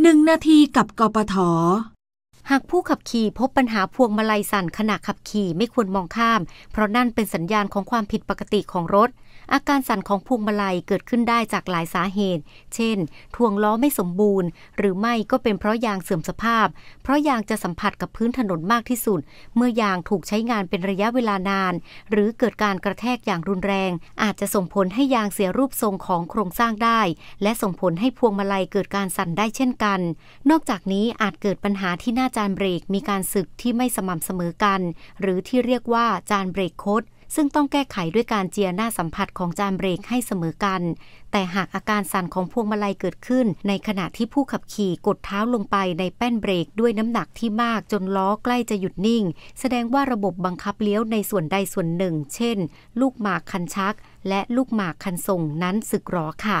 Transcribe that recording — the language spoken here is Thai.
หนึ่งนาทีกับกปทหากผู้ขับขี่พบปัญหาพวงมาลัยสั่นขณะขับขี่ไม่ควรมองข้าม เพราะนั่นเป็นสัญญาณของความผิดปกติของรถ อาการสั่นของพวงมาลัยเกิดขึ้นได้จากหลายสาเหตุ เช่น ทวงล้อไม่สมบูรณ์ หรือไม่ก็เป็นเพราะยางเสื่อมสภาพ เพราะยางจะสัมผัสกับพื้นถนนมากที่สุด เมื่อยางถูกใช้งานเป็นระยะเวลานาน หรือเกิดการกระแทกอย่างรุนแรง อาจจะส่งผลให้ยางเสียรูปทรงของโครงสร้างได้ และส่งผลให้พวงมาลัยเกิดการสั่นได้เช่นกัน นอกจากนี้อาจเกิดปัญหาที่น่าจานเบรกมีการสึกที่ไม่สม่ำเสมอกัน หรือที่เรียกว่าจานเบรกโคดซึ่งต้องแก้ไขด้วยการเจียหน้าสัมผัสของจานเบรกให้เสมอกัน แต่หากอาการสั่นของพวงมาลัยเกิดขึ้น ในขณะที่ผู้ขับขี่กดเท้าลงไปในแป้นเบรกด้วยน้ำหนักที่มากจนล้อใกล้จะหยุดนิ่ง แสดงว่าระบบบังคับเลี้ยวในส่วนใดส่วนหนึ่ง เช่น ลูกหมากคันชัก และลูกหมากคันส่งนั้นสึกหรอค่ะ